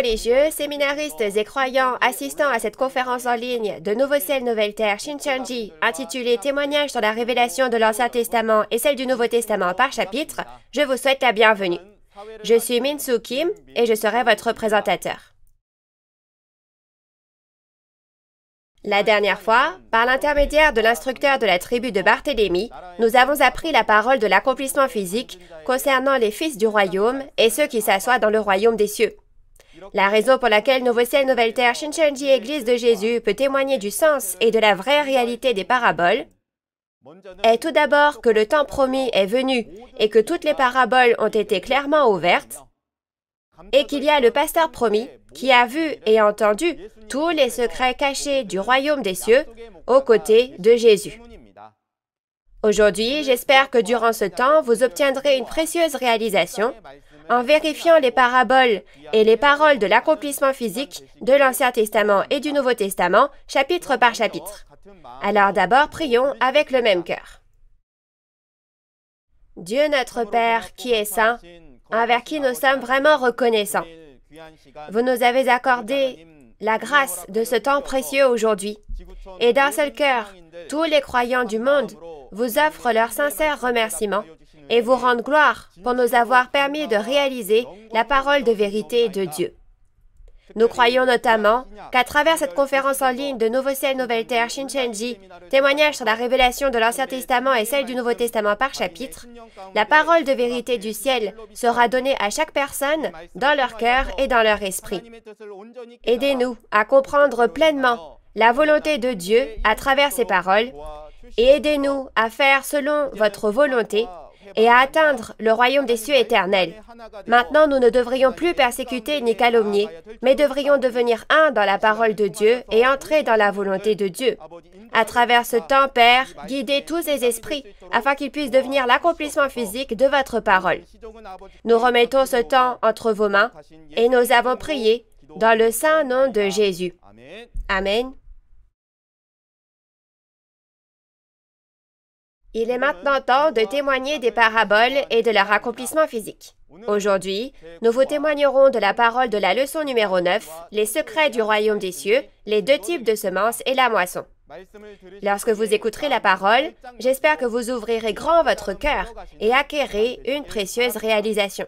religieux, séminaristes et croyants assistant à cette conférence en ligne de Nouveau Ciel Nouvelle Terre Shinchanji, intitulée Témoignage sur la révélation de l'Ancien Testament et celle du Nouveau Testament par chapitre, je vous souhaite la bienvenue. Je suis Min-Soo Kim et je serai votre présentateur. La dernière fois, par l'intermédiaire de l'instructeur de la tribu de Barthélemy, nous avons appris la parole de l'accomplissement physique concernant les fils du royaume et ceux qui s'assoient dans le royaume des cieux. La raison pour laquelle Ciel, Nouvelle Terre Shinchenji, Église de Jésus peut témoigner du sens et de la vraie réalité des paraboles est tout d'abord que le temps promis est venu et que toutes les paraboles ont été clairement ouvertes et qu'il y a le pasteur promis qui a vu et entendu tous les secrets cachés du royaume des cieux aux côtés de Jésus. Aujourd'hui, j'espère que durant ce temps, vous obtiendrez une précieuse réalisation en vérifiant les paraboles et les paroles de l'accomplissement physique de l'Ancien Testament et du Nouveau Testament, chapitre par chapitre. Alors d'abord, prions avec le même cœur. Dieu notre Père, qui est saint, envers qui nous sommes vraiment reconnaissants. Vous nous avez accordé la grâce de ce temps précieux aujourd'hui, et d'un seul cœur, tous les croyants du monde vous offrent leur sincère remerciements et vous rendre gloire pour nous avoir permis de réaliser la parole de vérité de Dieu. Nous croyons notamment qu'à travers cette conférence en ligne de Nouveau Ciel, Nouvelle Terre, Shinchenji, témoignage sur la révélation de l'Ancien Testament et celle du Nouveau Testament par chapitre, la parole de vérité du ciel sera donnée à chaque personne dans leur cœur et dans leur esprit. Aidez-nous à comprendre pleinement la volonté de Dieu à travers ces paroles et aidez-nous à faire selon votre volonté et à atteindre le royaume des cieux éternels. Maintenant, nous ne devrions plus persécuter ni calomnier, mais devrions devenir un dans la parole de Dieu et entrer dans la volonté de Dieu. À travers ce temps, Père, guidez tous ces esprits afin qu'ils puissent devenir l'accomplissement physique de votre parole. Nous remettons ce temps entre vos mains et nous avons prié dans le saint nom de Jésus. Amen. Il est maintenant temps de témoigner des paraboles et de leur accomplissement physique. Aujourd'hui, nous vous témoignerons de la parole de la leçon numéro 9, les secrets du royaume des cieux, les deux types de semences et la moisson. Lorsque vous écouterez la parole, j'espère que vous ouvrirez grand votre cœur et acquérez une précieuse réalisation.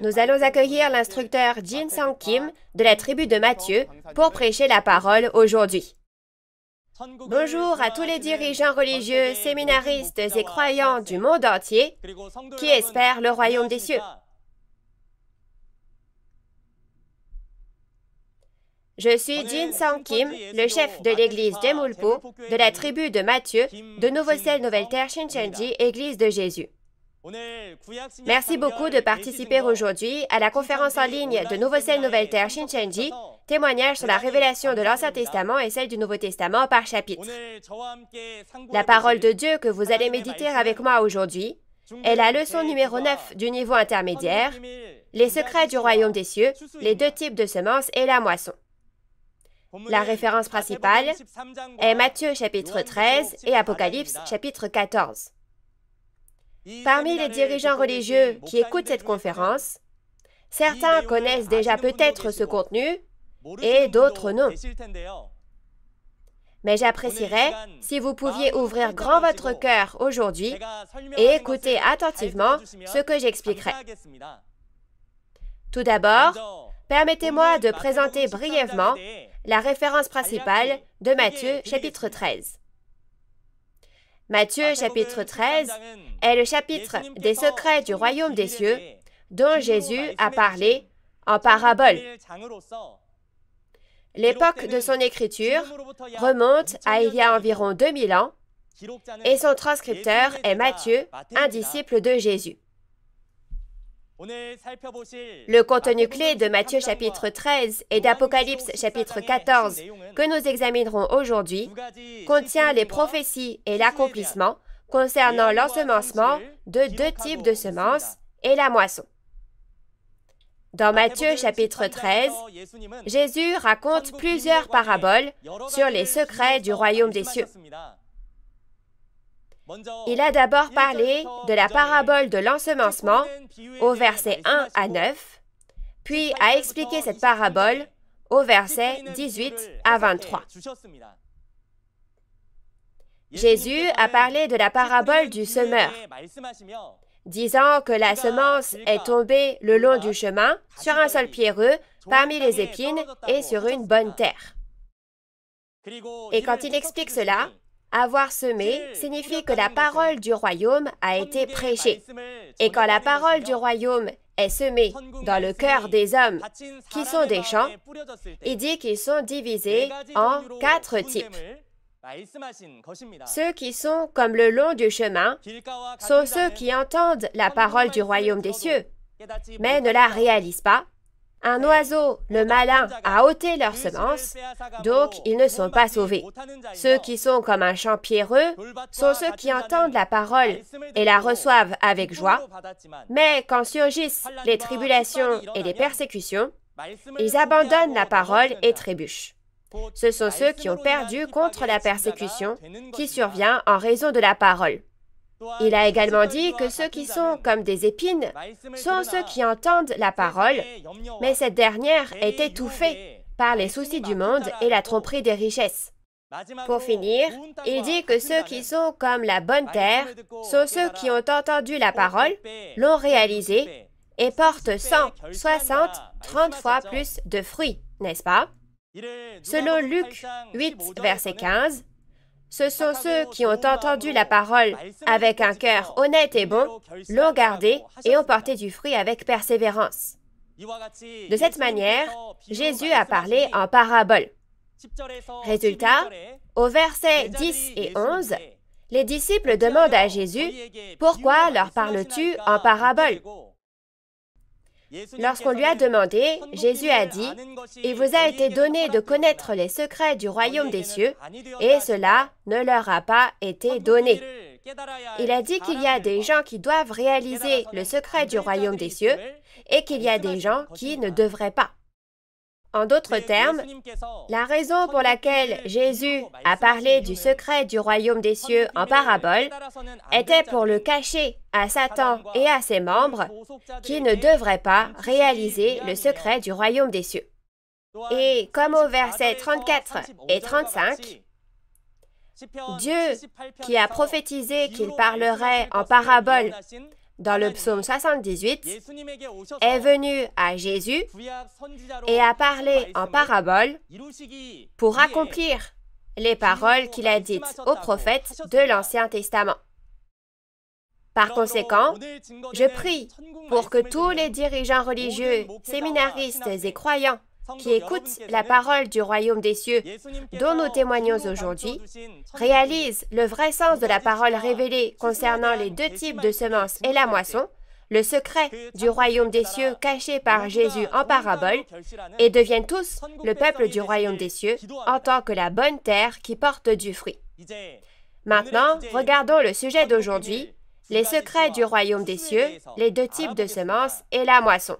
Nous allons accueillir l'instructeur Jin Sang Kim de la tribu de Matthieu pour prêcher la parole aujourd'hui. Bonjour à tous les dirigeants religieux, séminaristes et croyants du monde entier qui espèrent le royaume des cieux. Je suis Jin Sang Kim, le chef de l'église Jemulpo, de la tribu de Matthieu, de Nouveau Ciel Nouvelle Terre Shinchenji, Église de Jésus. Merci beaucoup de participer aujourd'hui à la conférence en ligne de Nouveau Ciel Nouvelle Terre Shinchenji, témoignage sur la révélation de l'Ancien Testament et celle du Nouveau Testament par chapitre. La parole de Dieu que vous allez méditer avec moi aujourd'hui est la leçon numéro 9 du niveau intermédiaire, les secrets du royaume des cieux, les deux types de semences et la moisson. La référence principale est Matthieu chapitre 13 et Apocalypse chapitre 14. Parmi les dirigeants religieux qui écoutent cette conférence, certains connaissent déjà peut-être ce contenu et d'autres non. Mais j'apprécierais si vous pouviez ouvrir grand votre cœur aujourd'hui et écouter attentivement ce que j'expliquerai. Tout d'abord, permettez-moi de présenter brièvement la référence principale de Matthieu chapitre 13. Matthieu chapitre 13 est le chapitre des secrets du royaume des cieux dont Jésus a parlé en parabole. L'époque de son écriture remonte à il y a environ 2000 ans et son transcripteur est Matthieu, un disciple de Jésus. Le contenu clé de Matthieu chapitre 13 et d'Apocalypse chapitre 14 que nous examinerons aujourd'hui contient les prophéties et l'accomplissement concernant l'ensemencement de deux types de semences et la moisson. Dans Matthieu chapitre 13, Jésus raconte plusieurs paraboles sur les secrets du royaume des cieux. Il a d'abord parlé de la parabole de l'ensemencement au verset 1 à 9, puis a expliqué cette parabole au verset 18 à 23. Jésus a parlé de la parabole du semeur, disant que la semence est tombée le long du chemin, sur un sol pierreux, parmi les épines et sur une bonne terre. Et quand il explique cela, avoir semé signifie que la parole du royaume a été prêchée. Bah, et quand la parole du royaume est semée dans le cœur des hommes qui sont des champs, il dit qu'ils sont divisés eh ben, en quatre types. Bah, ceux qui sont comme le long du chemin sont ceux qui entendent la parole du royaume des cieux, mais ne la réalisent pas un oiseau, le malin, a ôté leur semence, donc ils ne sont pas sauvés. Ceux qui sont comme un champ pierreux sont ceux qui entendent la parole et la reçoivent avec joie, mais quand surgissent les tribulations et les persécutions, ils abandonnent la parole et trébuchent. Ce sont ceux qui ont perdu contre la persécution qui survient en raison de la parole. Il a également dit que ceux qui sont comme des épines sont ceux qui entendent la parole, mais cette dernière est étouffée par les soucis du monde et la tromperie des richesses. Pour finir, il dit que ceux qui sont comme la bonne terre sont ceux qui ont entendu la parole, l'ont réalisée et portent cent, soixante, 30 fois plus de fruits, n'est-ce pas Selon Luc 8, verset 15, ce sont ceux qui ont entendu la parole bah, avec un cœur honnête et bon, l'ont gardé et ont porté du fruit avec persévérance. De cette manière, Jésus bah, a parlé en parabole. Résultat, au verset 10 et 11, les disciples demandent à Jésus, Pourquoi leur parles-tu en parabole Lorsqu'on lui a demandé, Jésus a dit, Il vous a été donné de connaître les secrets du royaume des cieux, et cela ne leur a pas été donné. Il a dit qu'il y a des gens qui doivent réaliser le secret du royaume des cieux et qu'il y a des gens qui ne devraient pas. En d'autres termes, la raison pour laquelle Jésus a parlé du secret du royaume des cieux en parabole était pour le cacher à Satan et à ses membres qui ne devraient pas réaliser le secret du royaume des cieux. Et comme au verset 34 et 35, Dieu, qui a prophétisé qu'il parlerait en parabole dans le psaume 78, est venu à Jésus et a parlé en parabole pour accomplir les paroles qu'il a dites aux prophètes de l'Ancien Testament. Par conséquent, je prie pour que tous les dirigeants religieux, séminaristes et croyants qui écoutent la parole du royaume des cieux dont nous témoignons aujourd'hui réalisent le vrai sens de la parole révélée concernant les deux types de semences et la moisson, le secret du royaume des cieux caché par Jésus en parabole, et deviennent tous le peuple du royaume des cieux en tant que la bonne terre qui porte du fruit. Maintenant, regardons le sujet d'aujourd'hui, les secrets du royaume des cieux, les deux types de semences et la moisson.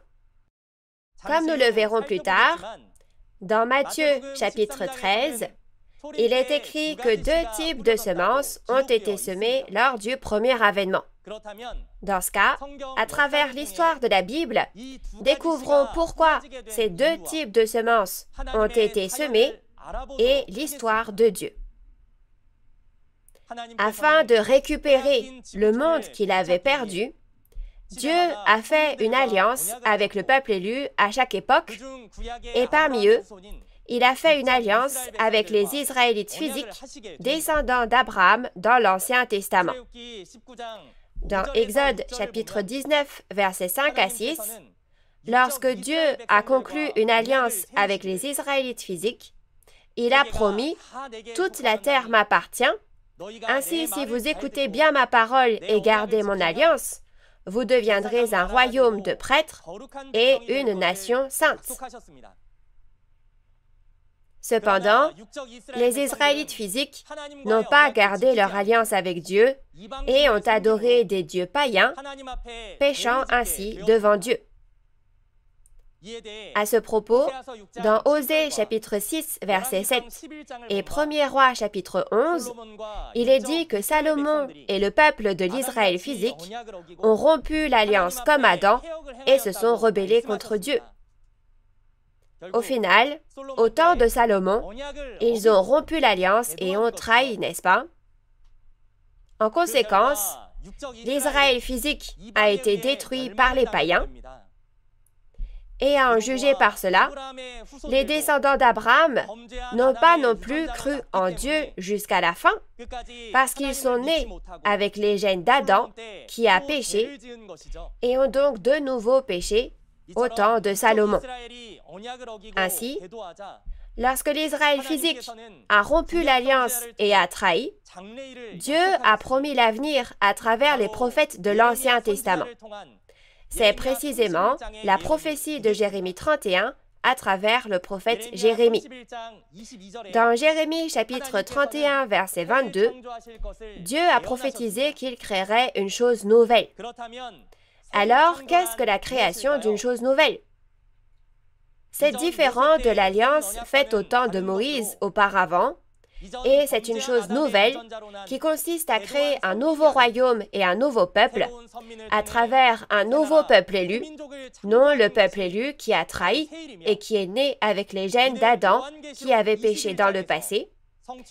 Comme nous le verrons plus tard, dans Matthieu chapitre 13, il est écrit que deux types de semences ont été semées lors du premier avènement. Dans ce cas, à travers l'histoire de la Bible, découvrons pourquoi ces deux types de semences ont été semées et l'histoire de Dieu. Afin de récupérer le monde qu'il avait perdu, Dieu a fait une alliance avec le peuple élu à chaque époque, et parmi eux, il a fait une alliance avec les Israélites physiques, descendants d'Abraham dans l'Ancien Testament. Dans Exode chapitre 19, versets 5 à 6, lorsque Dieu a conclu une alliance avec les Israélites physiques, il a promis, Toute la terre m'appartient, ainsi si vous écoutez bien ma parole et gardez mon alliance, vous deviendrez un royaume de prêtres et une nation sainte. Cependant, les Israélites physiques n'ont pas gardé leur alliance avec Dieu et ont adoré des dieux païens, péchant ainsi devant Dieu. À ce propos, dans Osée chapitre 6, verset 7 et 1er roi chapitre 11, il est dit que Salomon et le peuple de l'Israël physique ont rompu l'alliance comme Adam et se sont rebellés contre Dieu. Au final, au temps de Salomon, ils ont rompu l'alliance et ont trahi, n'est-ce pas En conséquence, l'Israël physique a été détruit par les païens et à en juger par cela, les descendants d'Abraham n'ont pas non plus cru en Dieu jusqu'à la fin, parce qu'ils sont nés avec les gènes d'Adam qui a péché et ont donc de nouveau péché au temps de Salomon. Ainsi, lorsque l'Israël physique a rompu l'alliance et a trahi, Dieu a promis l'avenir à travers les prophètes de l'Ancien Testament. C'est précisément la prophétie de Jérémie 31 à travers le prophète Jérémie. Dans Jérémie chapitre 31 verset 22, Dieu a prophétisé qu'il créerait une chose nouvelle. Alors, qu'est-ce que la création d'une chose nouvelle C'est différent de l'alliance faite au temps de Moïse auparavant, et c'est une chose nouvelle qui consiste à créer un nouveau royaume et un nouveau peuple à travers un nouveau peuple élu, non le peuple élu qui a trahi et qui est né avec les gènes d'Adam qui avait péché dans le passé.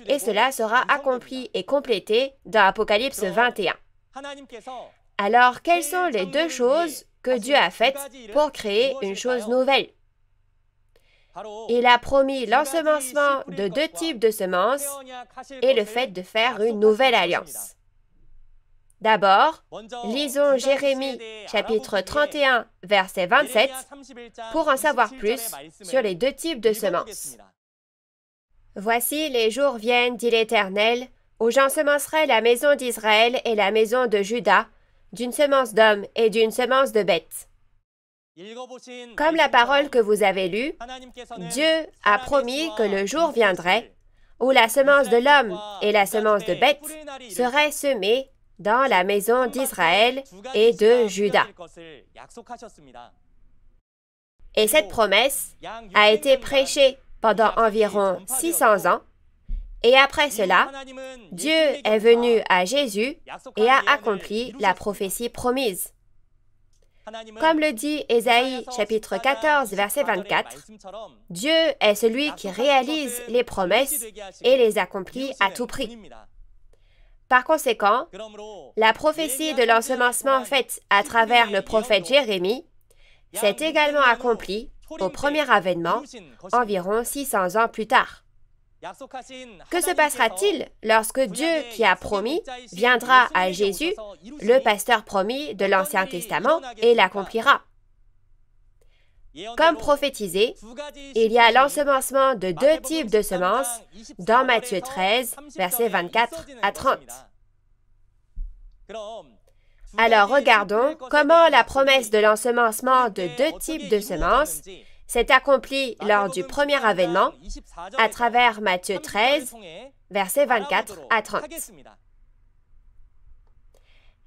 Et cela sera accompli et complété dans Apocalypse 21. Alors, quelles sont les deux choses que Dieu a faites pour créer une chose nouvelle il a promis l'ensemencement de deux types de semences et le fait de faire une nouvelle alliance. D'abord, lisons Jérémie chapitre 31 verset 27 pour en savoir plus bah, sur les deux types de semences. Voici les jours viennent, dit l'Éternel, où j'ensemencerai la maison d'Israël et la maison de Juda, d'une semence d'homme et d'une semence de bête. Comme la parole que vous avez lue, Dieu a promis que le jour viendrait où la semence de l'homme et la semence de bête seraient semées dans la maison d'Israël et de Juda. Et cette promesse a été prêchée pendant environ 600 ans. Et après cela, Dieu est venu à Jésus et a accompli la prophétie promise. Comme le dit Ésaïe chapitre 14 verset 24, Dieu est celui qui réalise les promesses et les accomplit à tout prix. Par conséquent, la prophétie de l'ensemencement faite à travers le prophète Jérémie s'est également accomplie au premier avènement, environ 600 ans plus tard. Que se passera-t-il lorsque Dieu qui a promis viendra à Jésus, le pasteur promis de l'Ancien Testament, et l'accomplira Comme prophétisé, il y a l'ensemencement de deux types de semences dans Matthieu 13, versets 24 à 30. Alors regardons comment la promesse de l'ensemencement de deux types de semences c'est accompli lors du premier avènement à travers Matthieu 13, versets 24 à 30.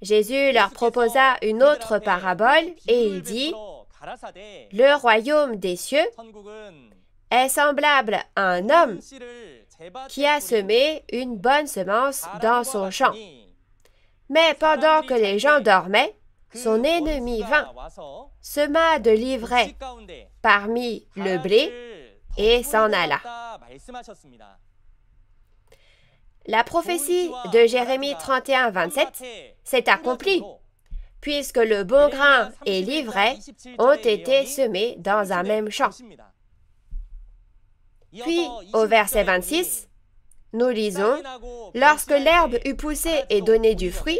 Jésus leur proposa une autre parabole et il dit, Le royaume des cieux est semblable à un homme qui a semé une bonne semence dans son champ. Mais pendant que les gens dormaient, son ennemi vint, sema de l'ivraie parmi le blé et s'en alla. La prophétie de Jérémie 31, 27 s'est accomplie, puisque le bon grain et l'ivraie ont été semés dans un même champ. Puis, au verset 26, nous lisons, Lorsque l'herbe eut poussé et donné du fruit,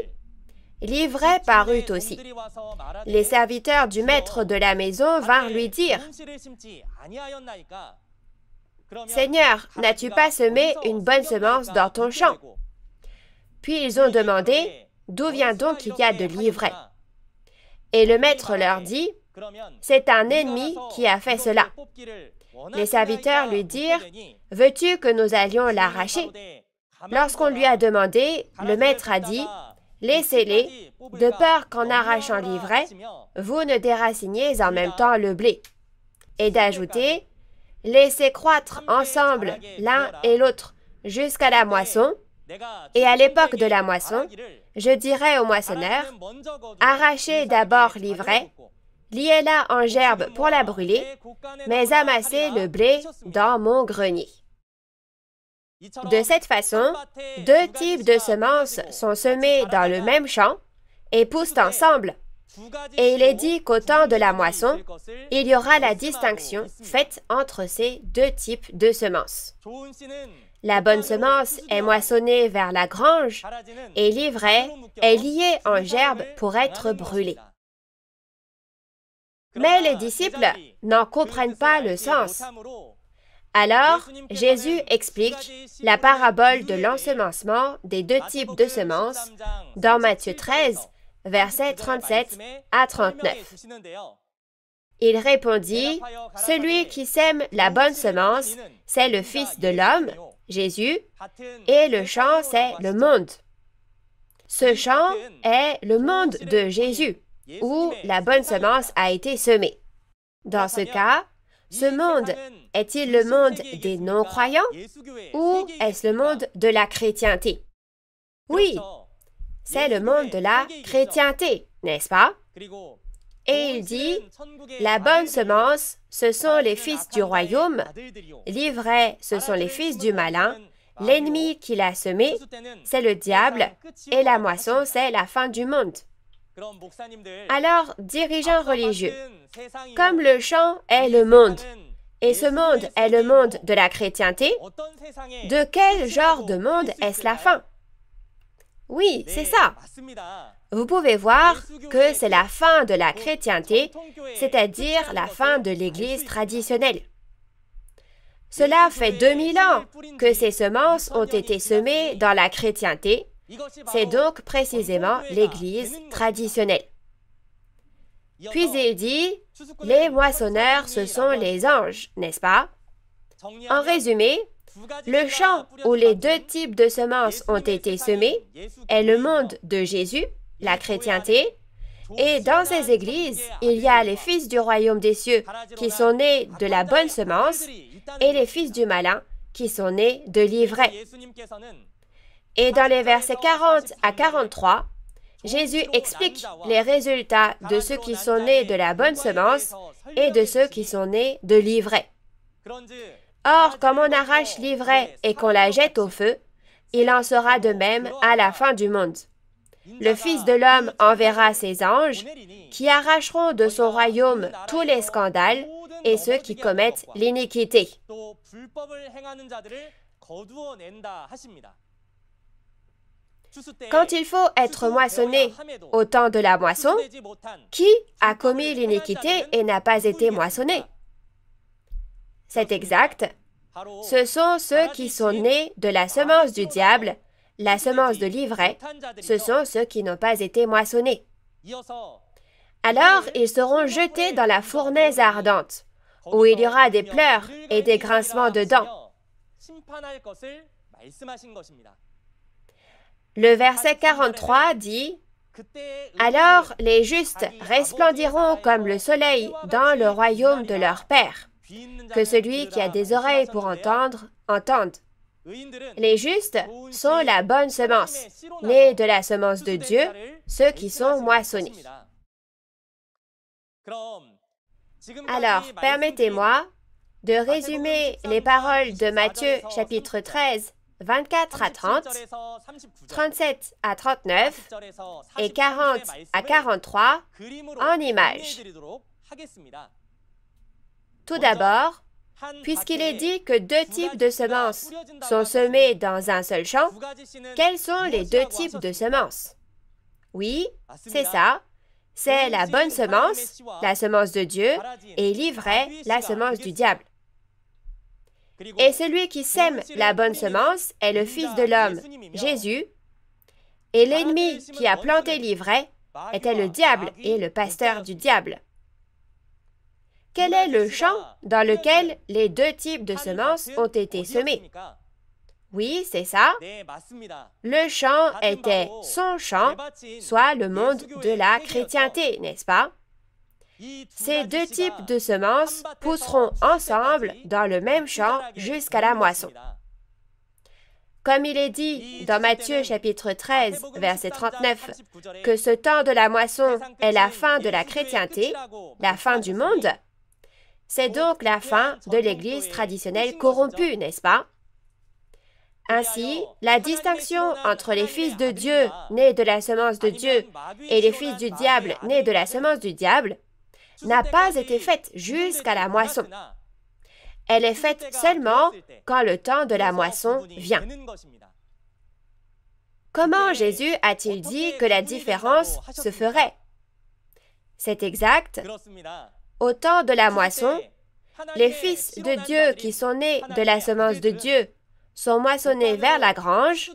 L'ivraie parut aussi. Les serviteurs du maître de la maison vinrent lui dire Seigneur, n'as-tu pas semé une bonne semence dans ton champ Puis ils ont demandé D'où vient donc qu'il y a de l'ivraie ?» Et le maître leur dit C'est un ennemi qui a fait cela. Les serviteurs lui dirent Veux-tu que nous allions l'arracher Lorsqu'on lui a demandé, le maître a dit Laissez-les, de peur qu'en arrachant l'ivraie, vous ne déraciniez en même temps le blé. Et d'ajouter, laissez croître ensemble l'un et l'autre jusqu'à la moisson. Et à l'époque de la moisson, je dirais au moissonneur, arrachez d'abord l'ivraie, liez-la en gerbe pour la brûler, mais amassez le blé dans mon grenier. De cette façon, deux types de semences sont semées dans le même champ et poussent ensemble. Et il est dit qu'au temps de la moisson, il y aura la distinction faite entre ces deux types de semences. La bonne semence est moissonnée vers la grange et l'ivraie est liée en gerbe pour être brûlée. Mais les disciples n'en comprennent pas le sens. Alors, Jésus explique la parabole de l'ensemencement des deux types de semences dans Matthieu 13, versets 37 à 39. Il répondit, Celui qui sème la bonne semence, c'est le Fils de l'homme, Jésus, et le champ, c'est le monde. Ce champ est le monde de Jésus, où la bonne semence a été semée. Dans ce cas, ce monde est-il le monde des non-croyants ou est-ce le monde de la chrétienté? Oui, c'est le monde de la chrétienté, n'est-ce pas? Et il dit, la bonne semence, ce sont les fils du royaume, l'ivraie, ce sont les fils du malin, l'ennemi qui l'a semé, c'est le diable, et la moisson, c'est la fin du monde. Alors, dirigeants religieux, comme le chant est le monde, et ce monde est le monde de la chrétienté, de quel genre de monde est-ce la fin Oui, c'est ça. Vous pouvez voir que c'est la fin de la chrétienté, c'est-à-dire la fin de l'Église traditionnelle. Cela fait 2000 ans que ces semences ont été semées dans la chrétienté c'est donc précisément l'Église traditionnelle. Puis il dit, les moissonneurs, ce sont les anges, n'est-ce pas En résumé, le champ où les deux types de semences ont été semées est le monde de Jésus, la chrétienté, et dans ces églises, il y a les fils du royaume des cieux qui sont nés de la bonne semence et les fils du malin qui sont nés de l'ivraie. Et dans les versets 40 à 43, Jésus explique les résultats de ceux qui sont nés de la bonne semence et de ceux qui sont nés de l'ivraie. Or, comme on arrache l'ivraie et qu'on la jette au feu, il en sera de même à la fin du monde. Le Fils de l'homme enverra ses anges qui arracheront de son royaume tous les scandales et ceux qui commettent l'iniquité. Quand il faut être moissonné au temps de la moisson, qui a commis l'iniquité et n'a pas été moissonné C'est exact. Ce sont ceux qui sont nés de la semence du diable, la semence de l'ivraie, ce sont ceux qui n'ont pas été moissonnés. Alors ils seront jetés dans la fournaise ardente, où il y aura des pleurs et des grincements de dents. Le verset 43 dit, Alors les justes resplendiront comme le soleil dans le royaume de leur Père. Que celui qui a des oreilles pour entendre, entende. Les justes sont la bonne semence, née de la semence de Dieu, ceux qui sont moissonnés. Alors, permettez-moi de résumer les paroles de Matthieu chapitre 13 24 à 30, 37 à 39 et 40 à 43 en images. Tout d'abord, puisqu'il est dit que deux types de semences sont semées dans un seul champ, quels sont les deux types de semences? Oui, c'est ça. C'est la bonne semence, la semence de Dieu, et l'ivraie, la semence du diable. Et celui qui sème la bonne semence est le Fils de l'homme, Jésus. Et l'ennemi qui a planté l'ivraie était le diable et le pasteur du diable. Quel est le champ dans lequel les deux types de semences ont été semées Oui, c'est ça. Le champ était son champ, soit le monde de la chrétienté, n'est-ce pas ces deux types de semences pousseront ensemble dans le même champ jusqu'à la moisson. Comme il est dit dans Matthieu chapitre 13, verset 39, que ce temps de la moisson est la fin de la chrétienté, la fin du monde, c'est donc la fin de l'Église traditionnelle corrompue, n'est-ce pas ainsi, la distinction entre les fils de Dieu nés de la semence de Dieu et les fils du diable nés de la semence du diable n'a pas été faite jusqu'à la moisson. Elle est faite seulement quand le temps de la moisson vient. Comment Jésus a-t-il dit que la différence se ferait C'est exact. Au temps de la moisson, les fils de Dieu qui sont nés de la semence de Dieu sont moissonnés vers la grange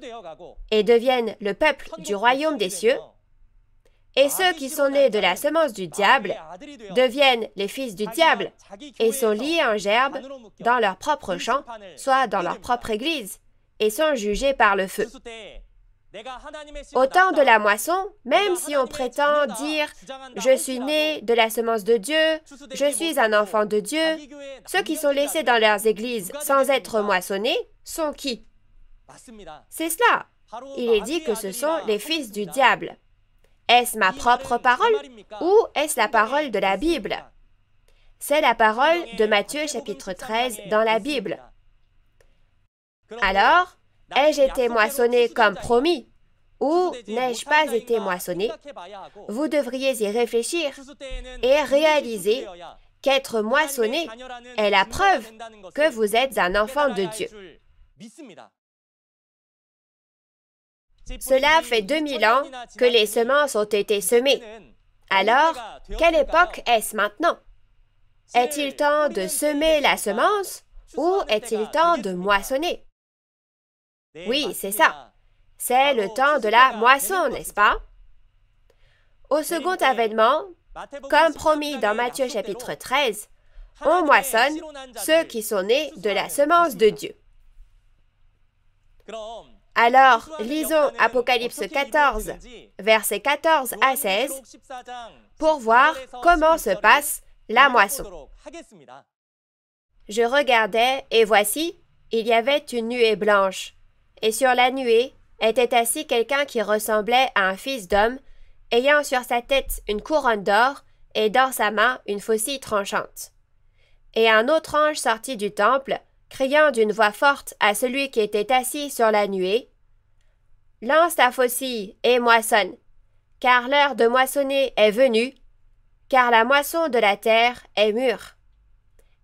et deviennent le peuple du royaume des cieux et ceux qui sont nés de la semence du diable deviennent les fils du diable et sont liés en gerbe dans leur propre champ, soit dans leur propre église, et sont jugés par le feu. Au temps de la moisson, même si on prétend dire ⁇ Je suis né de la semence de Dieu, je suis un enfant de Dieu ⁇ ceux qui sont laissés dans leurs églises sans être moissonnés sont qui C'est cela. Il est dit que ce sont les fils du diable. Est-ce ma propre parole ou est-ce la parole de la Bible C'est la parole de Matthieu chapitre 13 dans la Bible. Alors, ai-je été moissonné comme promis ou n'ai-je pas été moissonné Vous devriez y réfléchir et réaliser qu'être moissonné est la preuve que vous êtes un enfant de Dieu. Cela fait 2000 ans que les semences ont été semées. Alors, quelle époque est-ce maintenant? Est-il temps de semer la semence ou est-il temps de moissonner? Oui, c'est ça. C'est le temps de la moisson, n'est-ce pas? Au second avènement, comme promis dans Matthieu chapitre 13, on moissonne ceux qui sont nés de la semence de Dieu. Alors, lisons Apocalypse 14, versets 14 à 16, pour voir comment se passe la moisson. Je regardais, et voici, il y avait une nuée blanche, et sur la nuée était assis quelqu'un qui ressemblait à un fils d'homme, ayant sur sa tête une couronne d'or, et dans sa main une faucille tranchante. Et un autre ange sortit du temple, criant d'une voix forte à celui qui était assis sur la nuée. Lance ta faucille et moissonne, car l'heure de moissonner est venue, car la moisson de la terre est mûre.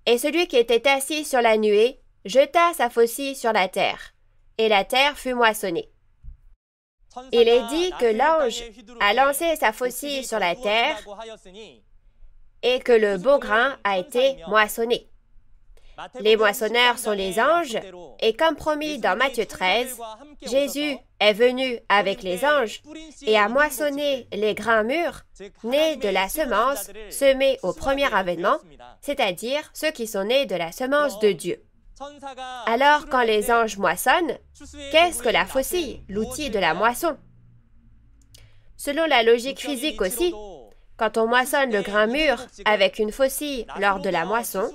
Et celui qui était assis sur la nuée jeta sa faucille sur la terre, et la terre fut moissonnée. Il est dit que l'ange a lancé sa faucille sur la terre et que le beau grain a été moissonné. Les moissonneurs sont les anges, et comme promis dans Matthieu 13, Jésus est venu avec les anges et a moissonné les grains mûrs nés de la semence semée au premier avènement, c'est-à-dire ceux qui sont nés de la semence de Dieu. Alors quand les anges moissonnent, qu'est-ce que la faucille, l'outil de la moisson Selon la logique physique aussi, quand on moissonne le grain mûr avec une faucille lors de la moisson,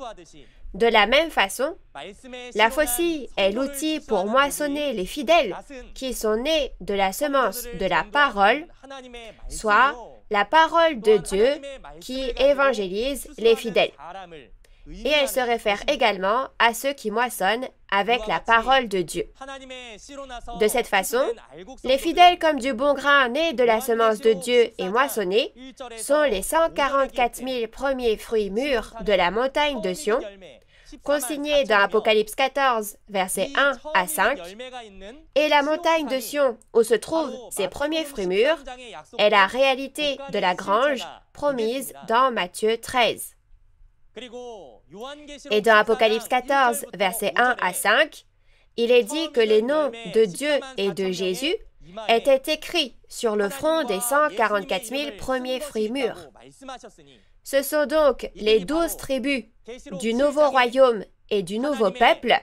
de la même façon, la faucille est l'outil pour moissonner les fidèles qui sont nés de la semence de la parole, soit la parole de Dieu qui évangélise les fidèles. Et elle se réfère également à ceux qui moissonnent avec la parole de Dieu. De cette façon, les fidèles comme du bon grain né de la semence de Dieu et moissonnés sont les 144 000 premiers fruits mûrs de la montagne de Sion, Consigné dans Apocalypse 14, versets 1 à 5, Et la montagne de Sion où se trouvent ces premiers fruits mûrs, est la réalité de la grange promise dans Matthieu 13. Et dans Apocalypse 14, versets 1 à 5, il est dit que les noms de Dieu et de Jésus étaient écrits sur le front des 144 000 premiers fruits mûrs. Ce sont donc les douze tribus du nouveau royaume et du nouveau peuple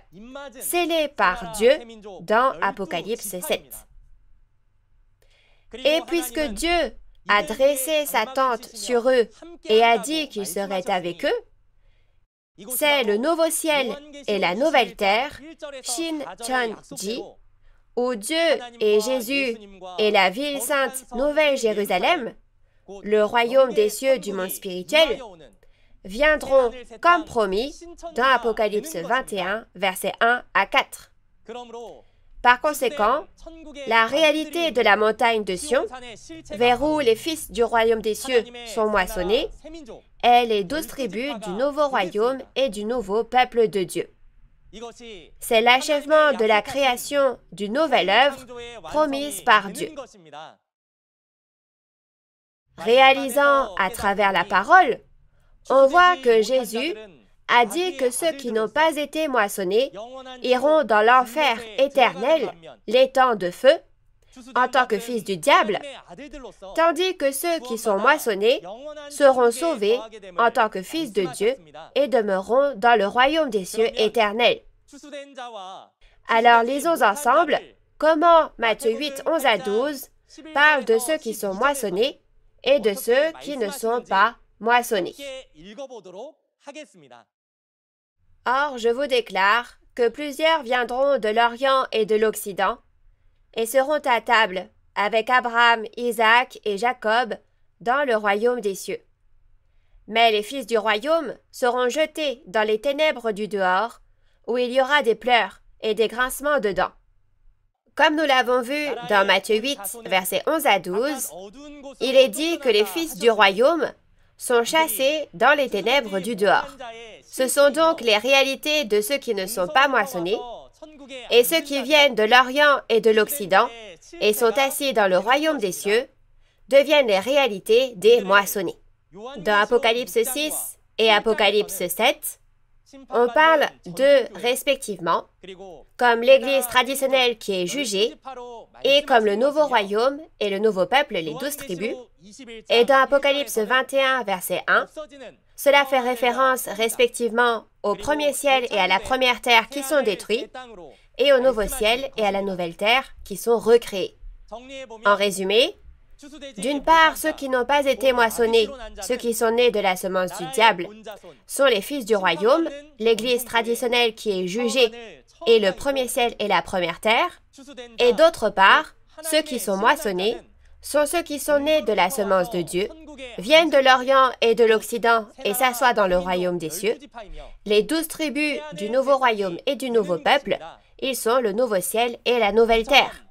scellés par Dieu dans Apocalypse 7. Et puisque Dieu a dressé sa tente sur eux et a dit qu'il serait avec eux, c'est le nouveau ciel et la nouvelle terre, Shin Chan Ji, où Dieu et Jésus et la ville sainte Nouvelle Jérusalem le royaume des cieux du monde spirituel viendront comme promis dans Apocalypse 21, versets 1 à 4. Par conséquent, la réalité de la montagne de Sion, vers où les fils du royaume des cieux sont moissonnés, est les douze tribus du nouveau royaume et du nouveau peuple de Dieu. C'est l'achèvement de la création d'une nouvelle œuvre promise par Dieu réalisant à travers la parole, on voit que Jésus a dit que ceux qui n'ont pas été moissonnés iront dans l'enfer éternel, l'étang de feu, en tant que fils du diable, tandis que ceux qui sont moissonnés seront sauvés en tant que fils de Dieu et demeureront dans le royaume des cieux éternel. Alors lisons ensemble comment Matthieu 8, 11 à 12 parle de ceux qui sont moissonnés et de ceux qui ne sont pas moissonnés. Or, je vous déclare que plusieurs viendront de l'Orient et de l'Occident, et seront à table avec Abraham, Isaac et Jacob dans le royaume des cieux. Mais les fils du royaume seront jetés dans les ténèbres du dehors, où il y aura des pleurs et des grincements de dents. Comme nous l'avons vu dans Matthieu 8, versets 11 à 12, il est dit que les fils du royaume sont chassés dans les ténèbres du dehors. Ce sont donc les réalités de ceux qui ne sont pas moissonnés et ceux qui viennent de l'Orient et de l'Occident et sont assis dans le royaume des cieux deviennent les réalités des moissonnés. Dans Apocalypse 6 et Apocalypse 7, on parle de respectivement, comme l'Église traditionnelle qui est jugée, et comme le nouveau royaume et le nouveau peuple, les douze tribus. Et dans Apocalypse 21, verset 1, cela fait référence respectivement au premier ciel et à la première terre qui sont détruits, et au nouveau ciel et à la nouvelle terre qui sont recréés. En résumé, d'une part, ceux qui n'ont pas été moissonnés, ceux qui sont nés de la semence du diable, sont les fils du royaume, l'Église traditionnelle qui est jugée et le premier ciel et la première terre. Et d'autre part, ceux qui sont moissonnés sont ceux qui sont nés de la semence de Dieu, viennent de l'Orient et de l'Occident et s'assoient dans le royaume des cieux. Les douze tribus du nouveau royaume et du nouveau peuple, ils sont le nouveau ciel et la nouvelle terre.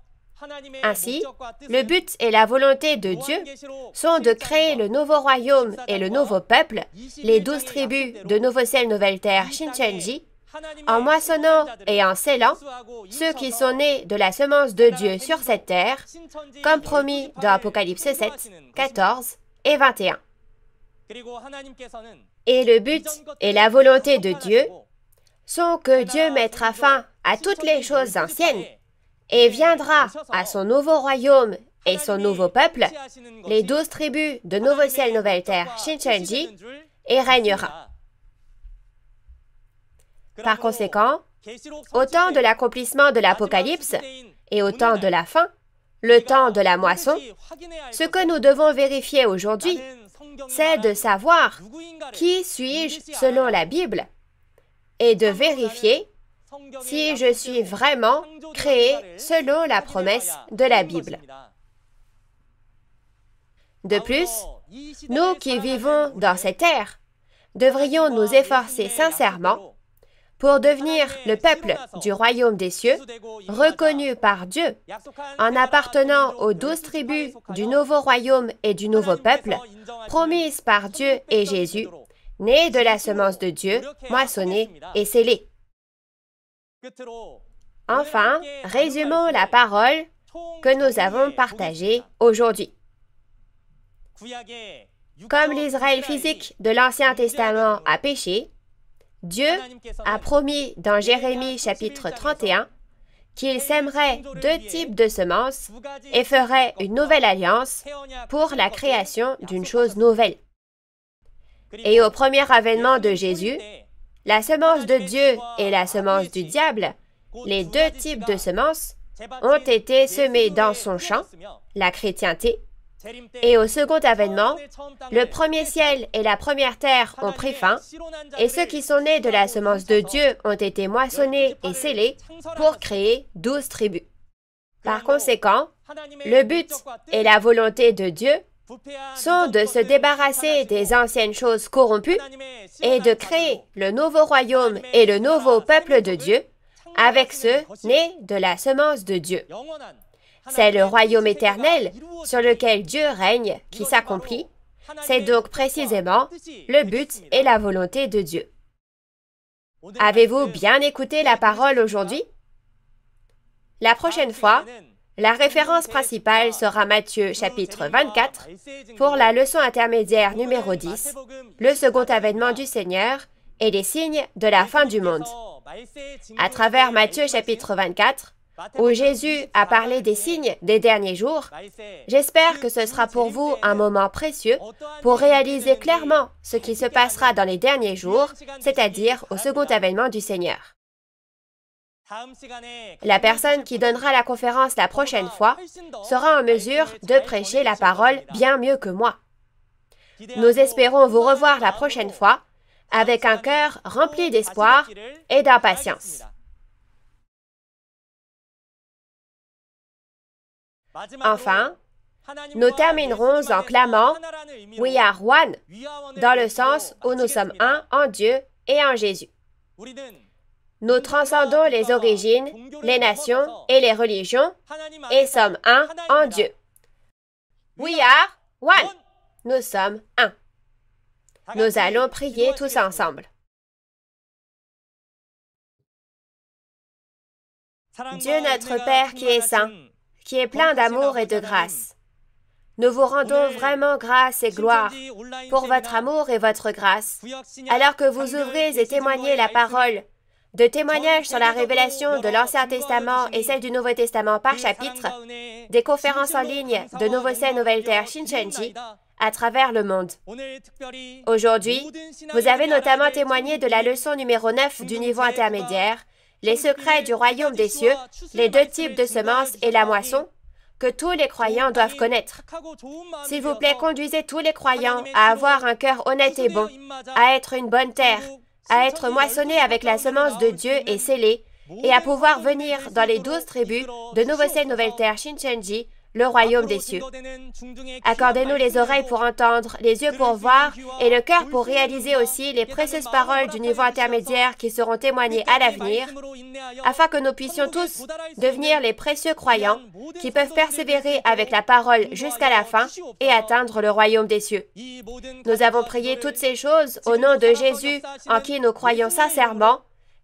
Ainsi, le but et la volonté de Dieu sont de créer le nouveau royaume et le nouveau peuple, les douze tribus de Ciel, nouvelle terre Shinchenji, en moissonnant et en scellant ceux qui sont nés de la semence de Dieu sur cette terre, comme promis dans Apocalypse 7, 14 et 21. Et le but et la volonté de Dieu sont que Dieu mettra fin à toutes les choses anciennes et viendra à son nouveau royaume et son nouveau peuple, les douze tribus de Nouveau Ciel, Nouvelle Terre, Shinchenji, et règnera. Par conséquent, au temps de l'accomplissement de l'Apocalypse et au temps de la fin, le temps de la moisson, ce que nous devons vérifier aujourd'hui, c'est de savoir qui suis-je selon la Bible et de vérifier si je suis vraiment créé selon la promesse de la Bible. De plus, nous qui vivons dans cette terre, devrions nous efforcer sincèrement pour devenir le peuple du royaume des cieux, reconnu par Dieu, en appartenant aux douze tribus du nouveau royaume et du nouveau peuple, promises par Dieu et Jésus, nés de la semence de Dieu, moissonnés et scellés. Enfin, résumons la parole que nous avons partagée aujourd'hui. Comme l'Israël physique de l'Ancien Testament a péché, Dieu a promis dans Jérémie chapitre 31 qu'il sèmerait deux types de semences et ferait une nouvelle alliance pour la création d'une chose nouvelle. Et au premier avènement de Jésus, la semence de Dieu et la semence du diable, les deux types de semences, ont été semées dans son champ, la chrétienté, et au second avènement, le premier ciel et la première terre ont pris fin, et ceux qui sont nés de la semence de Dieu ont été moissonnés et scellés pour créer douze tribus. Par conséquent, le but et la volonté de Dieu sont de se débarrasser des anciennes choses corrompues et de créer le nouveau royaume et le nouveau peuple de Dieu avec ceux nés de la semence de Dieu. C'est le royaume éternel sur lequel Dieu règne qui s'accomplit. C'est donc précisément le but et la volonté de Dieu. Avez-vous bien écouté la parole aujourd'hui La prochaine fois, la référence principale sera Matthieu chapitre 24 pour la leçon intermédiaire numéro 10, le second avènement du Seigneur et les signes de la fin du monde. À travers Matthieu chapitre 24, où Jésus a parlé des signes des derniers jours, j'espère que ce sera pour vous un moment précieux pour réaliser clairement ce qui se passera dans les derniers jours, c'est-à-dire au second avènement du Seigneur. La personne qui donnera la conférence la prochaine fois sera en mesure de prêcher la parole bien mieux que moi. Nous espérons vous revoir la prochaine fois avec un cœur rempli d'espoir et d'impatience. Enfin, nous terminerons en clamant We are one, dans le sens où nous sommes un en Dieu et en Jésus. Nous transcendons les origines, les nations et les religions et sommes un en Dieu. We are one. Nous sommes un. Nous allons prier tous ensemble. Dieu notre Père qui est saint, qui est plein d'amour et de grâce. Nous vous rendons vraiment grâce et gloire pour votre amour et votre grâce, alors que vous ouvrez et témoignez la parole de témoignages sur la révélation de l'Ancien Testament et celle du Nouveau Testament par chapitre, des conférences en ligne de nouveau Nouveau-Sein Nouvelle Terre Shinchenji à travers le monde. Aujourd'hui, vous avez notamment témoigné de la leçon numéro 9 du niveau intermédiaire, les secrets du royaume des cieux, les deux types de semences et la moisson, que tous les croyants doivent connaître. S'il vous plaît, conduisez tous les croyants à avoir un cœur honnête et bon, à être une bonne terre, à être moissonné avec la semence de Dieu et scellé, et à pouvoir venir dans les douze tribus de Nouvelle-Terre, Shinchenji, le royaume des cieux. Accordez-nous les oreilles pour entendre, les yeux pour voir et le cœur pour réaliser aussi les précieuses paroles du niveau intermédiaire qui seront témoignées à l'avenir, afin que nous puissions tous devenir les précieux croyants qui peuvent persévérer avec la parole jusqu'à la fin et atteindre le royaume des cieux. Nous avons prié toutes ces choses au nom de Jésus en qui nous croyons sincèrement,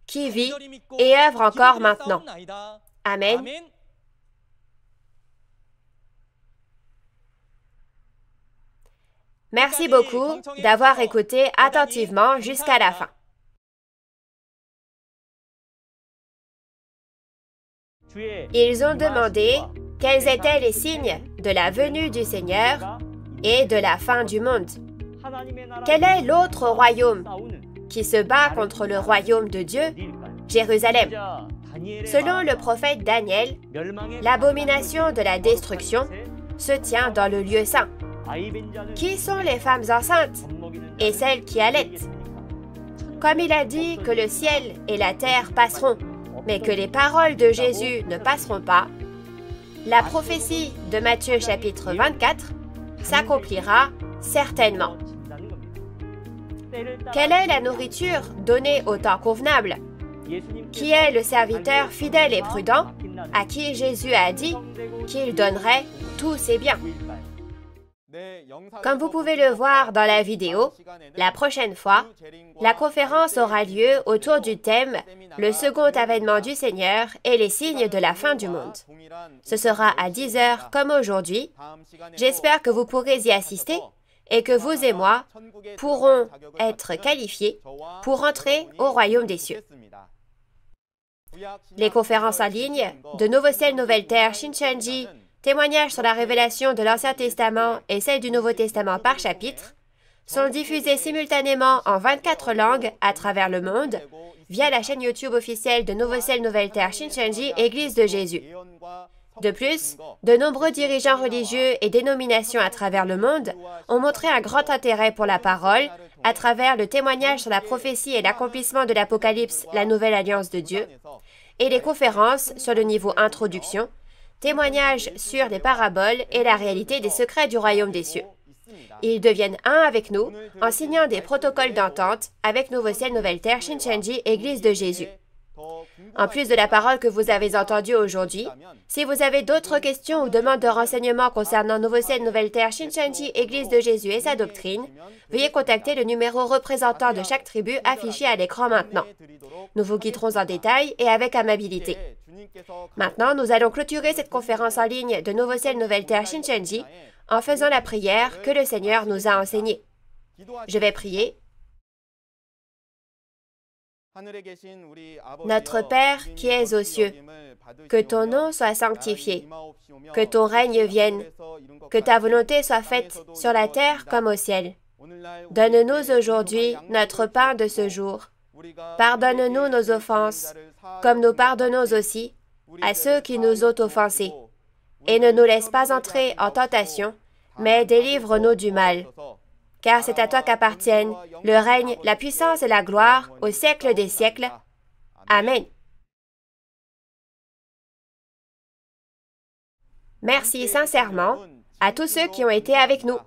qui vit et œuvre encore maintenant. Amen. Merci beaucoup d'avoir écouté attentivement jusqu'à la fin. Ils ont demandé quels étaient les signes de la venue du Seigneur et de la fin du monde. Quel est l'autre royaume qui se bat contre le royaume de Dieu Jérusalem. Selon le prophète Daniel, l'abomination de la destruction se tient dans le lieu saint. Qui sont les femmes enceintes et celles qui allaitent Comme il a dit que le ciel et la terre passeront, mais que les paroles de Jésus ne passeront pas, la prophétie de Matthieu chapitre 24 s'accomplira certainement. Quelle est la nourriture donnée au temps convenable Qui est le serviteur fidèle et prudent à qui Jésus a dit qu'il donnerait tous ses biens comme vous pouvez le voir dans la vidéo, la prochaine fois, la conférence aura lieu autour du thème Le second avènement du Seigneur et les signes de la fin du monde. Ce sera à 10h comme aujourd'hui. J'espère que vous pourrez y assister et que vous et moi pourrons être qualifiés pour entrer au royaume des cieux. Les conférences en ligne de Ciel, Nouvelle Terre Shinchanji témoignages sur la révélation de l'Ancien Testament et celle du Nouveau Testament par chapitre, sont diffusés simultanément en 24 langues à travers le monde via la chaîne YouTube officielle de Nouveau Ciel Nouvelle Terre Shinchenji Église de Jésus. De plus, de nombreux dirigeants religieux et dénominations à travers le monde ont montré un grand intérêt pour la parole à travers le témoignage sur la prophétie et l'accomplissement de l'Apocalypse, la nouvelle alliance de Dieu, et les conférences sur le niveau introduction, témoignage sur les paraboles et la réalité des secrets du royaume des cieux. Ils deviennent un avec nous en signant des protocoles d'entente avec Nouveau Ciel, Nouvelle Terre, Shinchenji, Église de Jésus. En plus de la parole que vous avez entendue aujourd'hui, si vous avez d'autres questions ou demandes de renseignements concernant Nouveau Ciel, Nouvelle Terre, Shinchenji, Église de Jésus et sa doctrine, veuillez contacter le numéro représentant de chaque tribu affiché à l'écran maintenant. Nous vous guiderons en détail et avec amabilité. Maintenant, nous allons clôturer cette conférence en ligne de Nouveau Ciel, Nouvelle Terre Shinchenji en faisant la prière que le Seigneur nous a enseignée. Je vais prier. Notre Père qui es aux cieux, que ton nom soit sanctifié, que ton règne vienne, que ta volonté soit faite sur la terre comme au ciel. Donne-nous aujourd'hui notre pain de ce jour. Pardonne-nous nos offenses, comme nous pardonnons aussi à ceux qui nous ont offensés. Et ne nous laisse pas entrer en tentation, mais délivre-nous du mal. Car c'est à toi qu'appartiennent le règne, la puissance et la gloire au siècle des siècles. Amen. Merci sincèrement à tous ceux qui ont été avec nous.